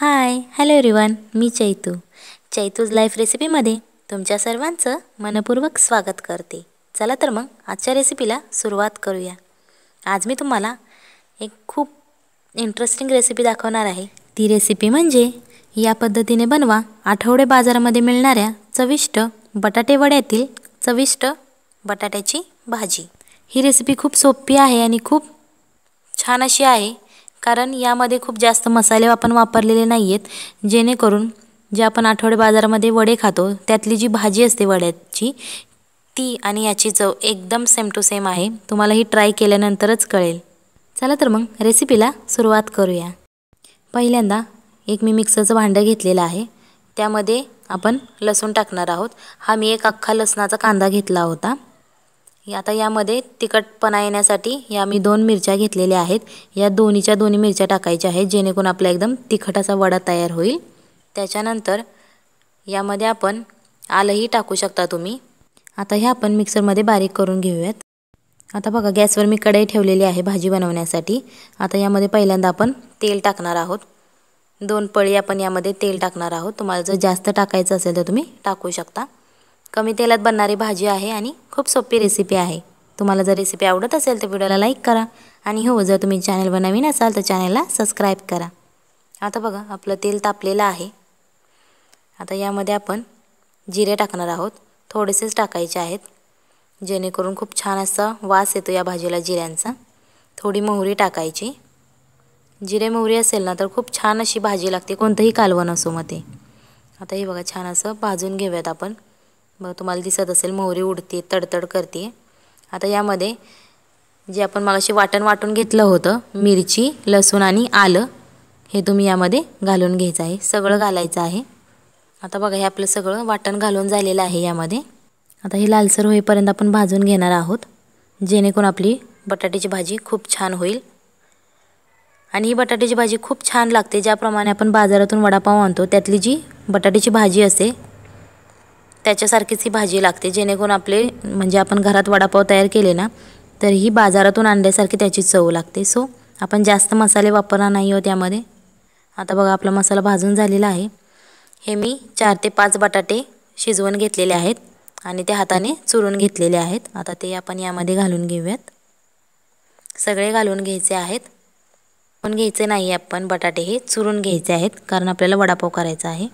हाय hello everyone मी Chaitu Chaitu's life रेसिपीमध्ये तुमच्या सर्वांचं मनपूर्वक स्वागत करते चला तर मग आजच्या रेसिपीला सुरुवात करूया आज मी तुम्हाला एक खूप इंटरेस्टिंग रेसिपी दाखवणार आहे ती रेसिपी म्हणजे या पद्धतीने बनवा आठवडे बाजारामध्ये मिळणाऱ्या चविष्ट बटाटे वड्यातील चविष्ट बटाट्याची भाजी ही रेसिपी खूप सोपी आहे आणि खूप छान अशी आहे कारण यामध्ये खूप जास्त मसाले आपण वापरलेले नाही आहेत जेणेकरून जे आपण आठवडे बाजारामध्ये वडे खातो त्यातली जी भाजी असते वड्याची ती आणि याची चव एकदम सेम टू सेम आहे तुम्हाला ही ट्राय केल्यानंतरच कळेल चला तर मग रेसिपीला सुरुवात करूया पहिल्यांदा एक मी मिक्सरचं भांडं घेतलेलं आहे त्यामध्ये आपण लसूण टाकणार आहोत हा मी एक अख्खा लसणाचा कांदा घेतला होता आता यामध्ये तिखटपणा येण्यासाठी या मी दोन मिरच्या घेतलेल्या आहेत या दोन्हीच्या दोन्ही मिरच्या टाकायच्या आहेत जेणेकरून आपला एकदम तिखट असा वडा तयार होईल त्याच्यानंतर यामध्ये आपण आलंही टाकू शकता तुम्ही आता हे आपण मिक्सरमध्ये बारीक करून घेऊयात आता बघा गॅसवर मी कढई ठेवलेली आहे भाजी बनवण्यासाठी आता यामध्ये पहिल्यांदा आपण तेल टाकणार आहोत दोन पळी आपण यामध्ये तेल टाकणार आहोत तुम्हाला जर जास्त टाकायचं असेल तर तुम्ही टाकू शकता कमी तेलात बनणारी भाजी आहे आणि खूप सोपी रेसिपी आहे तुम्हाला जर रेसिपी आवडत असेल तर व्हिडिओला लाईक करा आणि हो जर तुम्ही चॅनल नवीन असाल तर चॅनलला सबस्क्राईब करा आता बघा आपलं तेल तापलेलं आहे आता यामध्ये आपण जिरे टाकणार आहोत थोडेसेच टाकायचे आहेत जेणेकरून खूप छान असा वास येतो या भाजीला जिऱ्यांचा थोडी मोहरी टाकायची जिरे मोहरी असेल ना तर खूप छान अशी भाजी लागते कोणतंही कालवण असो मग ते आता हे बघा छान असं भाजून घेऊयात आपण मग तुम्हाला दिसत असेल मोहरी उडते तडतड करते आता यामध्ये जे आपण मगाशी वाटण वाटून घेतलं होतं मिरची लसूण आणि आलं हे तुम्ही यामध्ये घालून घ्यायचं आहे सगळं घालायचं आहे आता बघा हे आपलं सगळं वाटण घालून झालेलं आहे यामध्ये आता हे लालसर होईपर्यंत आपण भाजून घेणार आहोत जेणेकरून आपली बटाट्याची भाजी खूप छान होईल आणि ही बटाट्याची भाजी खूप छान लागते ज्याप्रमाणे आपण बाजारातून वडापाव आणतो त्यातली जी बटाट्याची भाजी असते त्याच्यासारखीच ही भाजी लागते जेणेकरून आपले म्हणजे आपण घरात वडापाव तयार केले ना तर ही बाजारातून आणल्यासारखी त्याची चव लागते सो आपण जास्त मसाले वापरणार नाही हो त्यामध्ये आता बघा आपला मसाला भाजून झालेला आहे हे मी चार ते पाच बटाटे शिजवून घेतलेले आहेत आणि ते हाताने चुरून घेतलेले आहेत आता ते आपण यामध्ये घालून घेऊयात सगळे घालून घ्यायचे आहेत पण घ्यायचे नाही आपण बटाटे हे चुरून घ्यायचे आहेत कारण आपल्याला वडापाव करायचा आहे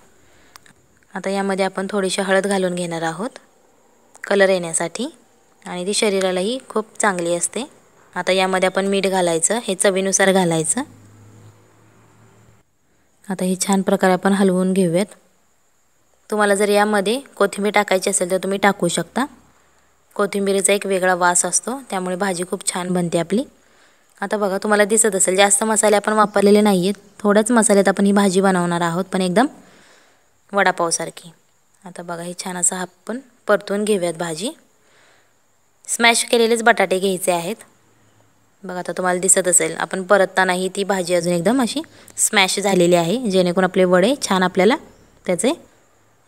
आता यामध्ये आपण थोडीशी हळद घालून घेणार आहोत कलर येण्यासाठी आणि ती शरीरालाही खूप चांगली असते आता यामध्ये आपण मीठ घालायचं हे चवीनुसार घालायचं आता हे छान प्रकारे आपण हलवून घेऊयात तुम्हाला जर यामध्ये कोथिंबीर टाकायची असेल तर तुम्ही टाकू शकता कोथिंबीरीचा एक वेगळा वास असतो त्यामुळे भाजी खूप छान बनते आपली आता बघा तुम्हाला दिसत असेल जास्त मसाले आपण वापरलेले नाही आहेत थोड्याच मसाल्यात आपण ही भाजी बनवणार आहोत पण एकदम वडापावसारखी आता बघा हे छान असं आपण परतून घेऊयात भाजी स्मॅश केलेलेच बटाटे घ्यायचे आहेत बघा आता तुम्हाला दिसत असेल आपण परततानाही ती भाजी अजून एकदम अशी स्मॅश झालेली आहे जेणेकरून आपले वडे छान आपल्याला त्याचे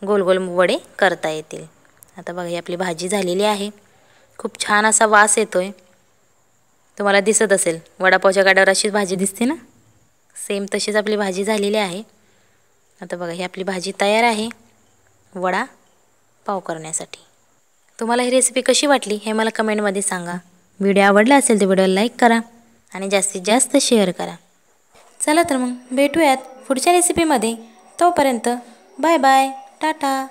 गोल गोल वडे करता येतील आता बघा ही आपली भाजी झालेली आहे खूप छान असा वास येतो आहे तुम्हाला दिसत असेल वडापावच्या गाड्यावर अशीच भाजी दिसते ना सेम तशीच आपली भाजी झालेली आहे आता बघा ही आपली भाजी तयार आहे वडा पाव करण्यासाठी तुम्हाला ही रेसिपी कशी वाटली हे मला कमेंटमध्ये सांगा व्हिडिओ आवडला असेल तर व्हिडिओला लाईक करा आणि जास्तीत जास्त शेअर करा चला तर मग भेटूयात पुढच्या रेसिपीमध्ये तोपर्यंत बाय बाय टाटा